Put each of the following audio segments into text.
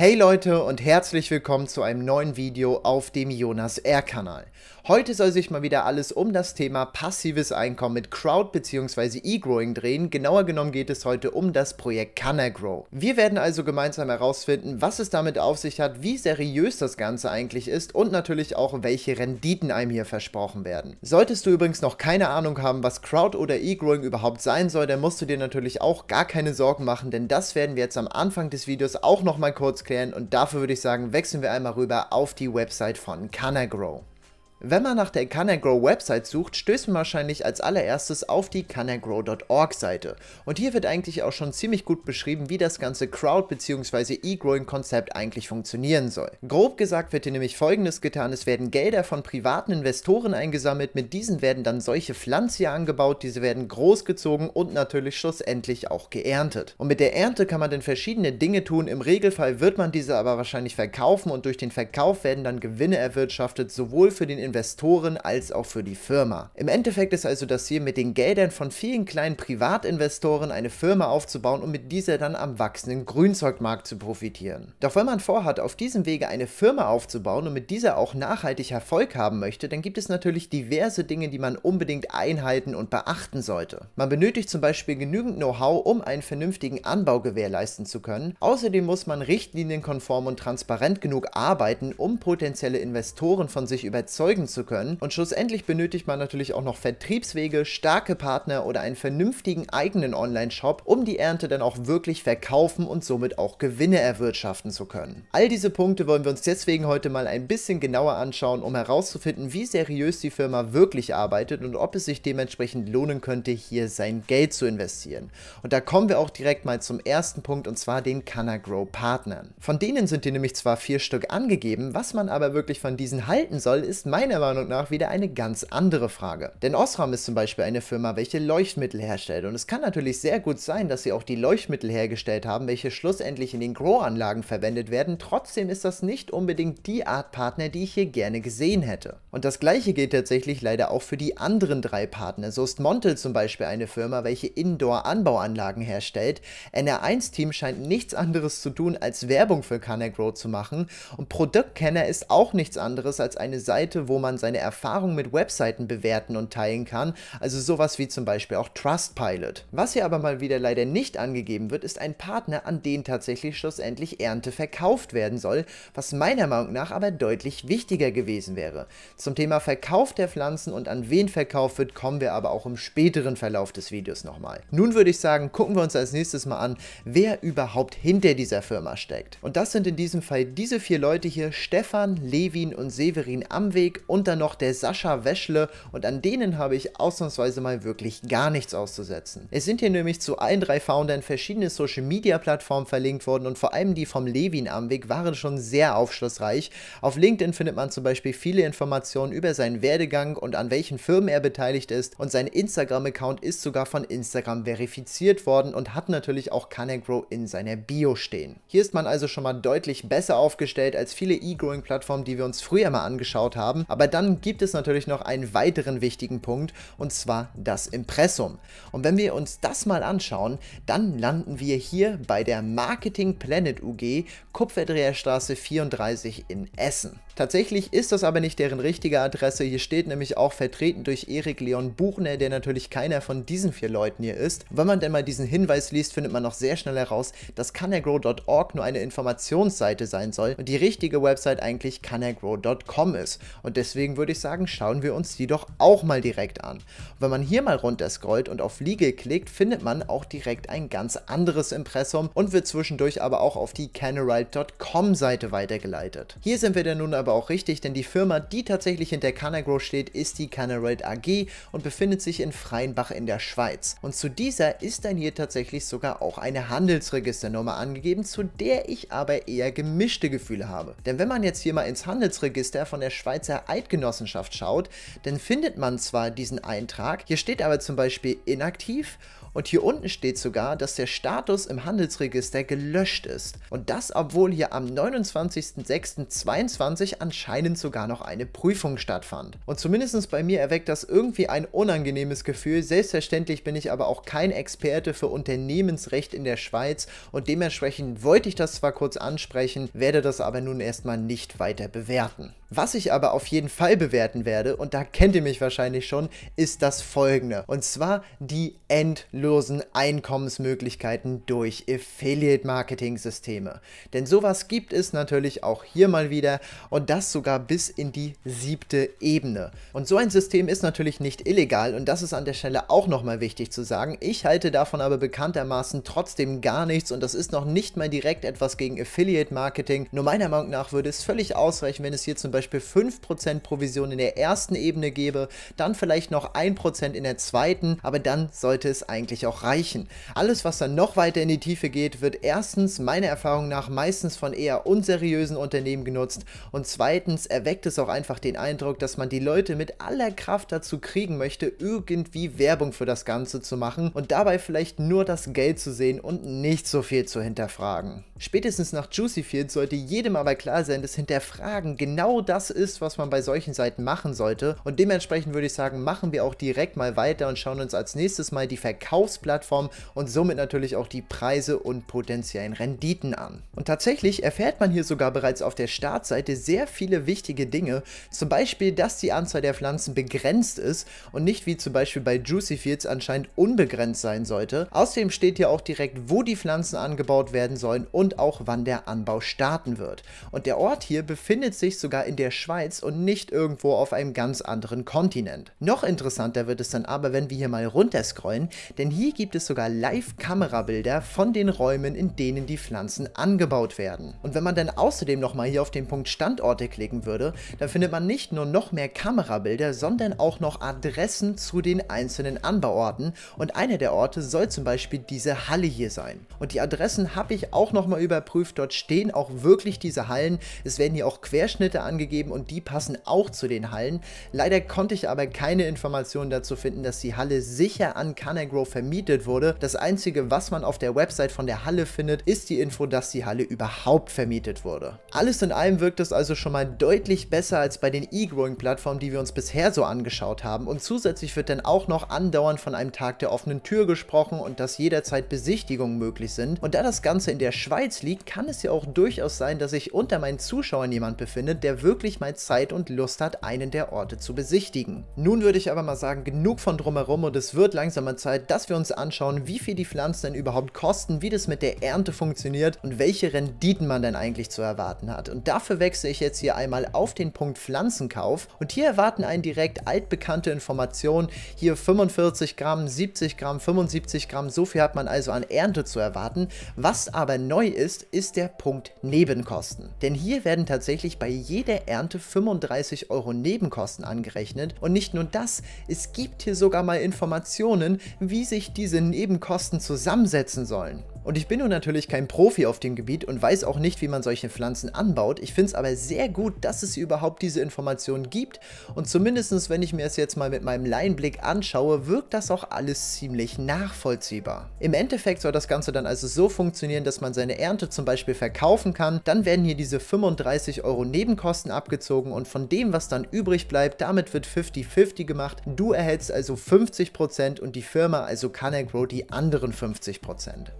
Hey Leute und herzlich willkommen zu einem neuen Video auf dem Jonas R Kanal. Heute soll sich mal wieder alles um das Thema passives Einkommen mit Crowd bzw. E-Growing drehen. Genauer genommen geht es heute um das Projekt CanaGrow. Wir werden also gemeinsam herausfinden, was es damit auf sich hat, wie seriös das Ganze eigentlich ist und natürlich auch, welche Renditen einem hier versprochen werden. Solltest du übrigens noch keine Ahnung haben, was Crowd oder E-Growing überhaupt sein soll, dann musst du dir natürlich auch gar keine Sorgen machen, denn das werden wir jetzt am Anfang des Videos auch nochmal kurz aufklären und dafür würde ich sagen, wechseln wir einmal rüber auf die Website von CanaGrow. Wenn man nach der CanAgrow Website sucht, stößt man wahrscheinlich als allererstes auf die canagrow.org Seite. Und hier wird eigentlich auch schon ziemlich gut beschrieben, wie das ganze Crowd- bzw. E-Growing Konzept eigentlich funktionieren soll. Grob gesagt wird hier nämlich folgendes getan, es werden Gelder von privaten Investoren eingesammelt, mit diesen werden dann solche Pflanzen hier angebaut, diese werden großgezogen und natürlich schlussendlich auch geerntet. Und mit der Ernte kann man dann verschiedene Dinge tun, im Regelfall wird man diese aber wahrscheinlich verkaufen und durch den Verkauf werden dann Gewinne erwirtschaftet, sowohl für den Investoren als auch für die Firma. Im Endeffekt ist also das Ziel, mit den Geldern von vielen kleinen Privatinvestoren eine Firma aufzubauen und um mit dieser dann am wachsenden Grünzeugmarkt zu profitieren. Doch wenn man vorhat, auf diesem Wege eine Firma aufzubauen und mit dieser auch nachhaltig Erfolg haben möchte, dann gibt es natürlich diverse Dinge, die man unbedingt einhalten und beachten sollte. Man benötigt zum Beispiel genügend Know-how, um einen vernünftigen Anbau gewährleisten zu können. Außerdem muss man richtlinienkonform und transparent genug arbeiten, um potenzielle Investoren von sich überzeugen verfolgen zu können. Und schlussendlich benötigt man natürlich auch noch Vertriebswege, starke Partner oder einen vernünftigen eigenen Online-Shop, um die Ernte dann auch wirklich verkaufen und somit auch Gewinne erwirtschaften zu können. All diese Punkte wollen wir uns deswegen heute mal ein bisschen genauer anschauen, um herauszufinden, wie seriös die Firma wirklich arbeitet und ob es sich dementsprechend lohnen könnte, hier sein Geld zu investieren. Und da kommen wir auch direkt mal zum ersten Punkt und zwar den CanaGrow Partnern. Von denen sind dir nämlich zwar vier Stück angegeben, was man aber wirklich von diesen halten soll, ist meiner meiner Meinung nach wieder eine ganz andere Frage. Denn Osram ist zum Beispiel eine Firma, welche Leuchtmittel herstellt. Und es kann natürlich sehr gut sein, dass sie auch die Leuchtmittel hergestellt haben, welche schlussendlich in den Grow-Anlagen verwendet werden. Trotzdem ist das nicht unbedingt die Art Partner, die ich hier gerne gesehen hätte. Und das gleiche gilt tatsächlich leider auch für die anderen drei Partner. So ist Montel zum Beispiel eine Firma, welche Indoor-Anbauanlagen herstellt. NR1-Team scheint nichts anderes zu tun, als Werbung für Canna Grow zu machen. Und Produktkenner ist auch nichts anderes als eine Seite, wo wo man seine Erfahrung mit Webseiten bewerten und teilen kann, also sowas wie zum Beispiel auch Trustpilot. Was hier aber mal wieder leider nicht angegeben wird, ist ein Partner, an den tatsächlich schlussendlich Ernte verkauft werden soll, was meiner Meinung nach aber deutlich wichtiger gewesen wäre. Zum Thema Verkauf der Pflanzen und an wen verkauft wird, kommen wir aber auch im späteren Verlauf des Videos nochmal. Nun würde ich sagen, gucken wir uns als nächstes mal an, wer überhaupt hinter dieser Firma steckt. Und das sind in diesem Fall diese vier Leute hier, Stefan, Levin und Severin Amweg und dann noch der Sascha Weschle und an denen habe ich ausnahmsweise mal wirklich gar nichts auszusetzen. Es sind hier nämlich zu allen drei Foundern verschiedene Social Media Plattformen verlinkt worden und vor allem die vom Levin am Weg waren schon sehr aufschlussreich. Auf LinkedIn findet man zum Beispiel viele Informationen über seinen Werdegang und an welchen Firmen er beteiligt ist und sein Instagram-Account ist sogar von Instagram verifiziert worden und hat natürlich auch Grow in seiner Bio stehen. Hier ist man also schon mal deutlich besser aufgestellt als viele E-Growing-Plattformen, die wir uns früher mal angeschaut haben, aber aber dann gibt es natürlich noch einen weiteren wichtigen Punkt und zwar das Impressum. Und wenn wir uns das mal anschauen, dann landen wir hier bei der Marketing Planet UG Kupferdreherstraße 34 in Essen. Tatsächlich ist das aber nicht deren richtige Adresse. Hier steht nämlich auch vertreten durch Erik Leon Buchner, der natürlich keiner von diesen vier Leuten hier ist. Wenn man denn mal diesen Hinweis liest, findet man noch sehr schnell heraus, dass canagrow.org nur eine Informationsseite sein soll und die richtige Website eigentlich canagrow.com ist. Und Deswegen würde ich sagen, schauen wir uns die doch auch mal direkt an. wenn man hier mal runter scrollt und auf Legal klickt, findet man auch direkt ein ganz anderes Impressum und wird zwischendurch aber auch auf die Cannerite.com Seite weitergeleitet. Hier sind wir dann nun aber auch richtig, denn die Firma, die tatsächlich hinter Canagrow steht, ist die Cannerite AG und befindet sich in Freienbach in der Schweiz. Und zu dieser ist dann hier tatsächlich sogar auch eine Handelsregisternummer angegeben, zu der ich aber eher gemischte Gefühle habe. Denn wenn man jetzt hier mal ins Handelsregister von der Schweizer Zeitgenossenschaft schaut, dann findet man zwar diesen Eintrag, hier steht aber zum Beispiel inaktiv und hier unten steht sogar, dass der Status im Handelsregister gelöscht ist. Und das, obwohl hier am 29.06.22 anscheinend sogar noch eine Prüfung stattfand. Und zumindest bei mir erweckt das irgendwie ein unangenehmes Gefühl. Selbstverständlich bin ich aber auch kein Experte für Unternehmensrecht in der Schweiz und dementsprechend wollte ich das zwar kurz ansprechen, werde das aber nun erstmal nicht weiter bewerten. Was ich aber auf jeden Fall bewerten werde, und da kennt ihr mich wahrscheinlich schon, ist das folgende. Und zwar die endlosen Einkommensmöglichkeiten durch Affiliate-Marketing-Systeme. Denn sowas gibt es natürlich auch hier mal wieder und das sogar bis in die siebte Ebene. Und so ein System ist natürlich nicht illegal und das ist an der Stelle auch nochmal wichtig zu sagen. Ich halte davon aber bekanntermaßen trotzdem gar nichts und das ist noch nicht mal direkt etwas gegen Affiliate-Marketing. Nur meiner Meinung nach würde es völlig ausreichen, wenn es hier zum Beispiel Beispiel 5% Provision in der ersten Ebene gebe, dann vielleicht noch 1% in der zweiten, aber dann sollte es eigentlich auch reichen. Alles, was dann noch weiter in die Tiefe geht, wird erstens meiner Erfahrung nach meistens von eher unseriösen Unternehmen genutzt und zweitens erweckt es auch einfach den Eindruck, dass man die Leute mit aller Kraft dazu kriegen möchte, irgendwie Werbung für das Ganze zu machen und dabei vielleicht nur das Geld zu sehen und nicht so viel zu hinterfragen. Spätestens nach Juicy Field sollte jedem aber klar sein, dass Hinterfragen genau das ist, was man bei solchen Seiten machen sollte. Und dementsprechend würde ich sagen, machen wir auch direkt mal weiter und schauen uns als nächstes mal die Verkaufsplattform und somit natürlich auch die Preise und potenziellen Renditen an. Und tatsächlich erfährt man hier sogar bereits auf der Startseite sehr viele wichtige Dinge, zum Beispiel, dass die Anzahl der Pflanzen begrenzt ist und nicht wie zum Beispiel bei Juicy Fields anscheinend unbegrenzt sein sollte. Außerdem steht hier auch direkt, wo die Pflanzen angebaut werden sollen und auch wann der Anbau starten wird. Und der Ort hier befindet sich sogar in der Schweiz und nicht irgendwo auf einem ganz anderen Kontinent. Noch interessanter wird es dann aber, wenn wir hier mal runterscrollen, denn hier gibt es sogar Live-Kamerabilder von den Räumen, in denen die Pflanzen angebaut werden. Und wenn man dann außerdem nochmal hier auf den Punkt Standorte klicken würde, dann findet man nicht nur noch mehr Kamerabilder, sondern auch noch Adressen zu den einzelnen Anbauorten und einer der Orte soll zum Beispiel diese Halle hier sein. Und die Adressen habe ich auch nochmal überprüft, dort stehen auch wirklich diese Hallen, es werden hier auch Querschnitte angegeben, gegeben und die passen auch zu den Hallen. Leider konnte ich aber keine Informationen dazu finden, dass die Halle sicher an Canagrove vermietet wurde. Das einzige, was man auf der Website von der Halle findet, ist die Info, dass die Halle überhaupt vermietet wurde. Alles in allem wirkt es also schon mal deutlich besser als bei den E-Growing-Plattformen, die wir uns bisher so angeschaut haben. Und zusätzlich wird dann auch noch andauernd von einem Tag der offenen Tür gesprochen und dass jederzeit Besichtigungen möglich sind. Und da das Ganze in der Schweiz liegt, kann es ja auch durchaus sein, dass sich unter meinen Zuschauern jemand befindet, der wirklich wirklich mal Zeit und Lust hat, einen der Orte zu besichtigen. Nun würde ich aber mal sagen, genug von drumherum und es wird langsamer Zeit, dass wir uns anschauen, wie viel die Pflanzen denn überhaupt kosten, wie das mit der Ernte funktioniert und welche Renditen man denn eigentlich zu erwarten hat. Und dafür wechsle ich jetzt hier einmal auf den Punkt Pflanzenkauf und hier erwarten einen direkt altbekannte Informationen. Hier 45 Gramm, 70 Gramm, 75 Gramm, so viel hat man also an Ernte zu erwarten. Was aber neu ist, ist der Punkt Nebenkosten. Denn hier werden tatsächlich bei jeder Ernte 35 Euro Nebenkosten angerechnet. Und nicht nur das, es gibt hier sogar mal Informationen, wie sich diese Nebenkosten zusammensetzen sollen. Und ich bin nun natürlich kein Profi auf dem Gebiet und weiß auch nicht, wie man solche Pflanzen anbaut. Ich finde es aber sehr gut, dass es überhaupt diese Informationen gibt. Und zumindest wenn ich mir es jetzt mal mit meinem Laienblick anschaue, wirkt das auch alles ziemlich nachvollziehbar. Im Endeffekt soll das Ganze dann also so funktionieren, dass man seine Ernte zum Beispiel verkaufen kann. Dann werden hier diese 35 Euro Nebenkosten abgezogen und von dem, was dann übrig bleibt, damit wird 50-50 gemacht. Du erhältst also 50% und die Firma, also Canagro, die anderen 50%.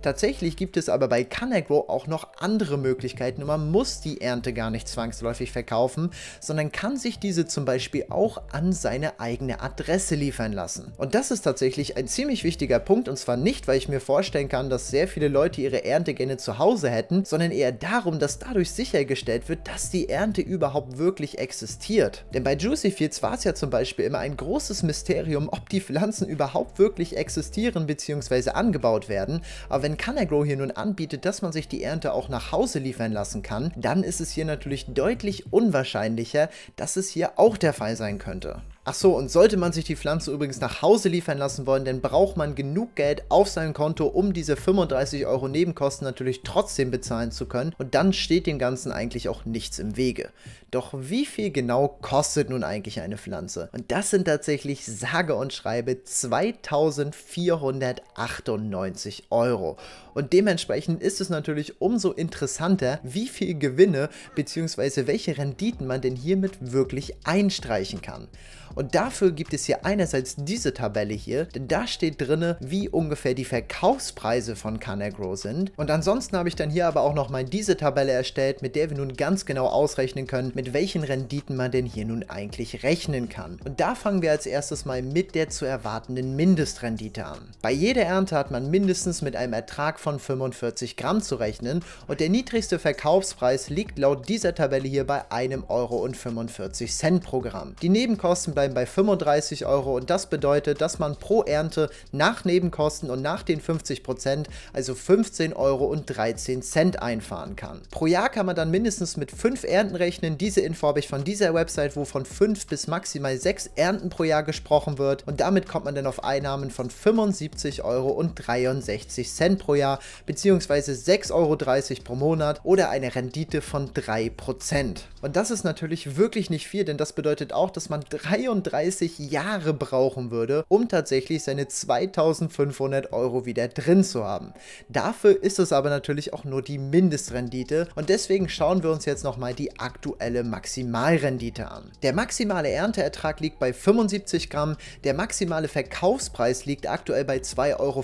Tatsächlich Tatsächlich gibt es aber bei CanAgro auch noch andere Möglichkeiten und man muss die Ernte gar nicht zwangsläufig verkaufen, sondern kann sich diese zum Beispiel auch an seine eigene Adresse liefern lassen. Und das ist tatsächlich ein ziemlich wichtiger Punkt und zwar nicht, weil ich mir vorstellen kann, dass sehr viele Leute ihre Ernte gerne zu Hause hätten, sondern eher darum, dass dadurch sichergestellt wird, dass die Ernte überhaupt wirklich existiert. Denn bei Juicy Fields war es ja zum Beispiel immer ein großes Mysterium, ob die Pflanzen überhaupt wirklich existieren bzw. angebaut werden, aber wenn Can Undergrow hier nun anbietet, dass man sich die Ernte auch nach Hause liefern lassen kann, dann ist es hier natürlich deutlich unwahrscheinlicher, dass es hier auch der Fall sein könnte. Ach so, und sollte man sich die Pflanze übrigens nach Hause liefern lassen wollen, dann braucht man genug Geld auf seinem Konto, um diese 35 Euro Nebenkosten natürlich trotzdem bezahlen zu können und dann steht dem Ganzen eigentlich auch nichts im Wege. Doch wie viel genau kostet nun eigentlich eine Pflanze? Und das sind tatsächlich sage und schreibe 2498 Euro. Und dementsprechend ist es natürlich umso interessanter, wie viel Gewinne bzw. welche Renditen man denn hiermit wirklich einstreichen kann. Und dafür gibt es hier einerseits diese Tabelle hier, denn da steht drin, wie ungefähr die Verkaufspreise von Canagro sind. Und ansonsten habe ich dann hier aber auch nochmal diese Tabelle erstellt, mit der wir nun ganz genau ausrechnen können, mit welchen Renditen man denn hier nun eigentlich rechnen kann. Und da fangen wir als erstes mal mit der zu erwartenden Mindestrendite an. Bei jeder Ernte hat man mindestens mit einem Ertrag von 45 Gramm zu rechnen und der niedrigste Verkaufspreis liegt laut dieser Tabelle hier bei 1,45 Euro pro Gramm. Die Nebenkosten bleiben Prime bei 35 Euro und das bedeutet, dass man pro Ernte nach Nebenkosten und nach den 50 Prozent also 15 Euro und 13 Cent einfahren kann. Pro Jahr kann man dann mindestens mit 5 Ernten rechnen. Diese Info habe ich von dieser Website, wo von 5 bis maximal 6 Ernten pro Jahr gesprochen wird und damit kommt man dann auf Einnahmen von 75 Euro und 63 Cent pro Jahr beziehungsweise 6,30 Euro pro Monat oder eine Rendite von 3 Prozent. Und das ist natürlich wirklich nicht viel, denn das bedeutet auch, dass man 3 32 Jahre brauchen würde, um tatsächlich seine 2500 Euro wieder drin zu haben. Dafür ist es aber natürlich auch nur die Mindestrendite und deswegen schauen wir uns jetzt nochmal die aktuelle Maximalrendite an. Der maximale Ernteertrag liegt bei 75 Gramm, der maximale Verkaufspreis liegt aktuell bei 2,35 Euro,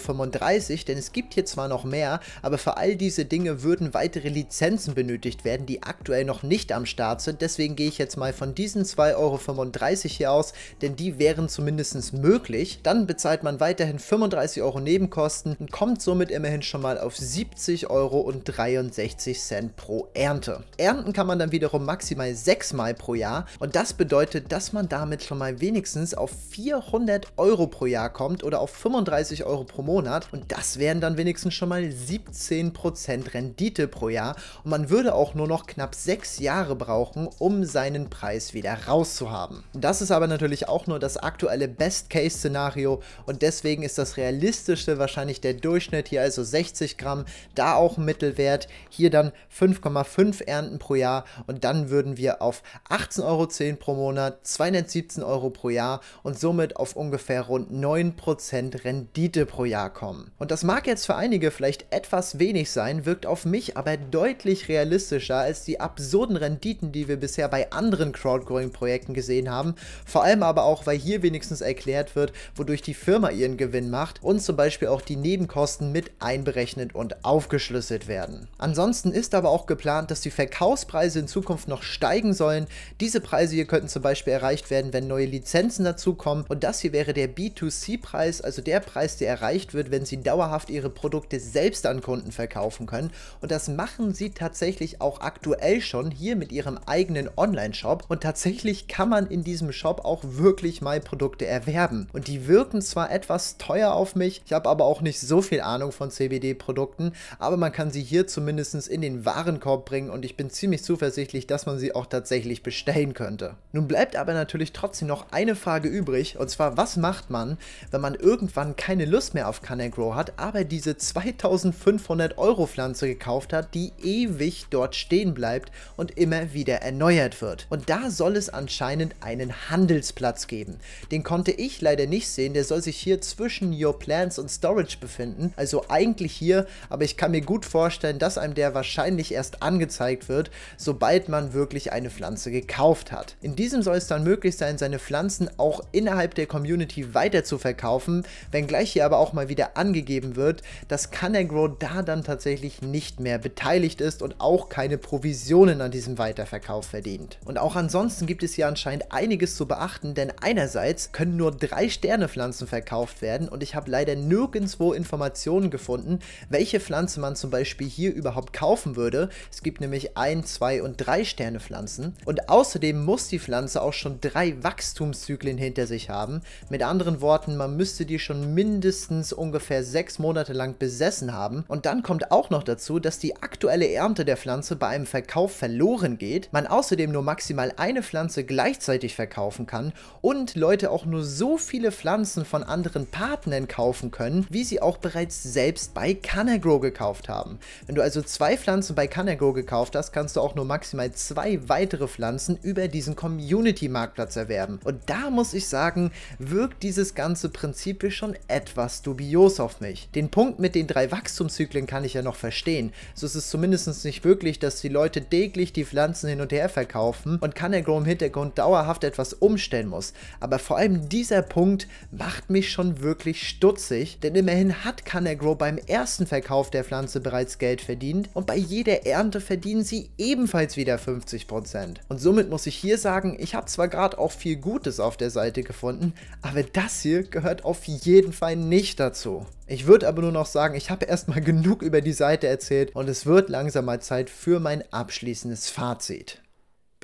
denn es gibt hier zwar noch mehr, aber für all diese Dinge würden weitere Lizenzen benötigt werden, die aktuell noch nicht am Start sind. Deswegen gehe ich jetzt mal von diesen 2,35 Euro hier aus, denn die wären zumindest möglich. Dann bezahlt man weiterhin 35 Euro Nebenkosten und kommt somit immerhin schon mal auf 70 Euro und 63 Cent pro Ernte. Ernten kann man dann wiederum maximal 6 Mal pro Jahr und das bedeutet, dass man damit schon mal wenigstens auf 400 Euro pro Jahr kommt oder auf 35 Euro pro Monat und das wären dann wenigstens schon mal 17% Rendite pro Jahr und man würde auch nur noch knapp 6 Jahre brauchen, um seinen Preis wieder rauszuhaben. Das ist aber aber natürlich auch nur das aktuelle Best-Case-Szenario und deswegen ist das realistischste wahrscheinlich der Durchschnitt hier, also 60 Gramm, da auch Mittelwert, hier dann 5,5 Ernten pro Jahr und dann würden wir auf 18,10 Euro pro Monat, 217 Euro pro Jahr und somit auf ungefähr rund 9% Rendite pro Jahr kommen. Und das mag jetzt für einige vielleicht etwas wenig sein, wirkt auf mich aber deutlich realistischer als die absurden Renditen, die wir bisher bei anderen Crowdgrowing-Projekten gesehen haben, vor allem aber auch, weil hier wenigstens erklärt wird, wodurch die Firma ihren Gewinn macht und zum Beispiel auch die Nebenkosten mit einberechnet und aufgeschlüsselt werden. Ansonsten ist aber auch geplant, dass die Verkaufspreise in Zukunft noch steigen sollen. Diese Preise hier könnten zum Beispiel erreicht werden, wenn neue Lizenzen dazukommen und das hier wäre der B2C-Preis, also der Preis, der erreicht wird, wenn sie dauerhaft ihre Produkte selbst an Kunden verkaufen können und das machen sie tatsächlich auch aktuell schon hier mit ihrem eigenen Online-Shop und tatsächlich kann man in diesem Shop auch wirklich mal Produkte erwerben. Und die wirken zwar etwas teuer auf mich, ich habe aber auch nicht so viel Ahnung von CBD-Produkten, aber man kann sie hier zumindest in den Warenkorb bringen und ich bin ziemlich zuversichtlich, dass man sie auch tatsächlich bestellen könnte. Nun bleibt aber natürlich trotzdem noch eine Frage übrig und zwar, was macht man, wenn man irgendwann keine Lust mehr auf Grow hat, aber diese 2500 Euro Pflanze gekauft hat, die ewig dort stehen bleibt und immer wieder erneuert wird. Und da soll es anscheinend einen Handel Handelsplatz geben. Den konnte ich leider nicht sehen, der soll sich hier zwischen Your Plans und Storage befinden, also eigentlich hier, aber ich kann mir gut vorstellen, dass einem der wahrscheinlich erst angezeigt wird, sobald man wirklich eine Pflanze gekauft hat. In diesem soll es dann möglich sein, seine Pflanzen auch innerhalb der Community weiter zu verkaufen, wenngleich hier aber auch mal wieder angegeben wird, dass CanAgro da dann tatsächlich nicht mehr beteiligt ist und auch keine Provisionen an diesem Weiterverkauf verdient. Und auch ansonsten gibt es hier anscheinend einiges zu beachten, beachten, denn einerseits können nur drei Sternepflanzen verkauft werden und ich habe leider nirgendwo Informationen gefunden, welche Pflanze man zum Beispiel hier überhaupt kaufen würde. Es gibt nämlich ein, zwei und drei Sternepflanzen und außerdem muss die Pflanze auch schon drei Wachstumszyklen hinter sich haben. Mit anderen Worten, man müsste die schon mindestens ungefähr sechs Monate lang besessen haben und dann kommt auch noch dazu, dass die aktuelle Ernte der Pflanze bei einem Verkauf verloren geht, man außerdem nur maximal eine Pflanze gleichzeitig verkaufen kann kann und Leute auch nur so viele Pflanzen von anderen Partnern kaufen können, wie sie auch bereits selbst bei Canagro gekauft haben. Wenn du also zwei Pflanzen bei Canagro gekauft hast, kannst du auch nur maximal zwei weitere Pflanzen über diesen Community-Marktplatz erwerben. Und da muss ich sagen, wirkt dieses ganze Prinzip schon etwas dubios auf mich. Den Punkt mit den drei Wachstumszyklen kann ich ja noch verstehen. So ist es zumindest nicht wirklich, dass die Leute täglich die Pflanzen hin und her verkaufen und Canagro im Hintergrund dauerhaft etwas um umstellen muss. Aber vor allem dieser Punkt macht mich schon wirklich stutzig, denn immerhin hat Canagro beim ersten Verkauf der Pflanze bereits Geld verdient und bei jeder Ernte verdienen sie ebenfalls wieder 50%. Und somit muss ich hier sagen, ich habe zwar gerade auch viel Gutes auf der Seite gefunden, aber das hier gehört auf jeden Fall nicht dazu. Ich würde aber nur noch sagen, ich habe erstmal genug über die Seite erzählt und es wird langsam mal Zeit für mein abschließendes Fazit.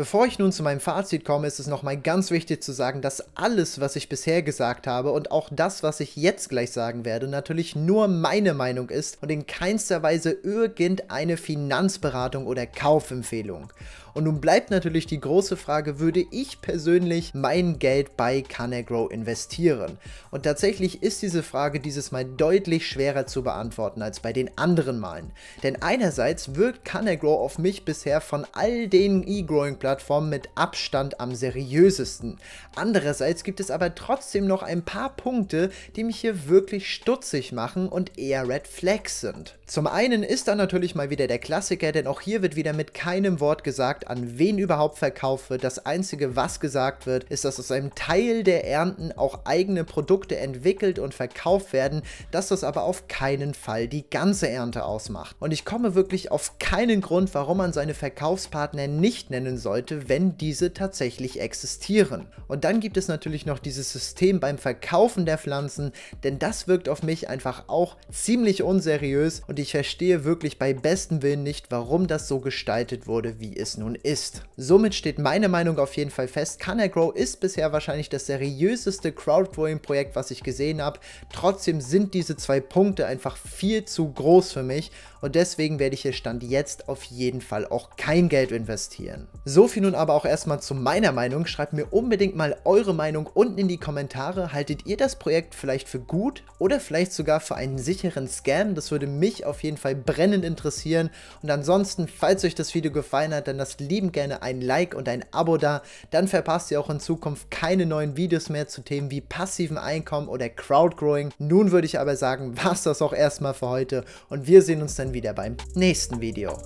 Bevor ich nun zu meinem Fazit komme, ist es nochmal ganz wichtig zu sagen, dass alles, was ich bisher gesagt habe und auch das, was ich jetzt gleich sagen werde, natürlich nur meine Meinung ist und in keinster Weise irgendeine Finanzberatung oder Kaufempfehlung. Und nun bleibt natürlich die große Frage, würde ich persönlich mein Geld bei CanAgro investieren? Und tatsächlich ist diese Frage dieses Mal deutlich schwerer zu beantworten als bei den anderen Malen. Denn einerseits wirkt CanAgro auf mich bisher von all den E-Growing-Plattformen mit Abstand am seriösesten. Andererseits gibt es aber trotzdem noch ein paar Punkte, die mich hier wirklich stutzig machen und eher Red Flags sind. Zum einen ist da natürlich mal wieder der Klassiker, denn auch hier wird wieder mit keinem Wort gesagt, gesagt, an wen überhaupt verkauft wird. Das Einzige, was gesagt wird, ist, dass aus einem Teil der Ernten auch eigene Produkte entwickelt und verkauft werden, dass das aber auf keinen Fall die ganze Ernte ausmacht. Und ich komme wirklich auf keinen Grund, warum man seine Verkaufspartner nicht nennen sollte, wenn diese tatsächlich existieren. Und dann gibt es natürlich noch dieses System beim Verkaufen der Pflanzen, denn das wirkt auf mich einfach auch ziemlich unseriös und ich verstehe wirklich bei bestem Willen nicht, warum das so gestaltet wurde, wie es nun Brown ist. Somit steht meine Meinung auf jeden Fall fest, CanAgrow ist bisher wahrscheinlich das seriöseste Crowdgrowing-Projekt, was ich gesehen habe. Trotzdem sind diese zwei Punkte einfach viel zu groß für mich und deswegen werde ich hier Stand jetzt auf jeden Fall auch kein Geld investieren. So viel nun aber auch erstmal zu meiner Meinung. Schreibt mir unbedingt mal eure Meinung unten in die Kommentare. Haltet ihr das Projekt vielleicht für gut oder vielleicht sogar für einen sicheren Scam? Das würde mich auf jeden Fall brennend interessieren. Und ansonsten, falls euch das Video gefallen hat, dann lasst lieben gerne ein Like und ein Abo da. Dann verpasst ihr auch in Zukunft keine neuen Videos mehr zu Themen wie passiven Einkommen oder Crowdgrowing. Nun würde ich aber sagen, war es das auch erstmal für heute und wir sehen uns dann dann wieder beim nächsten Video.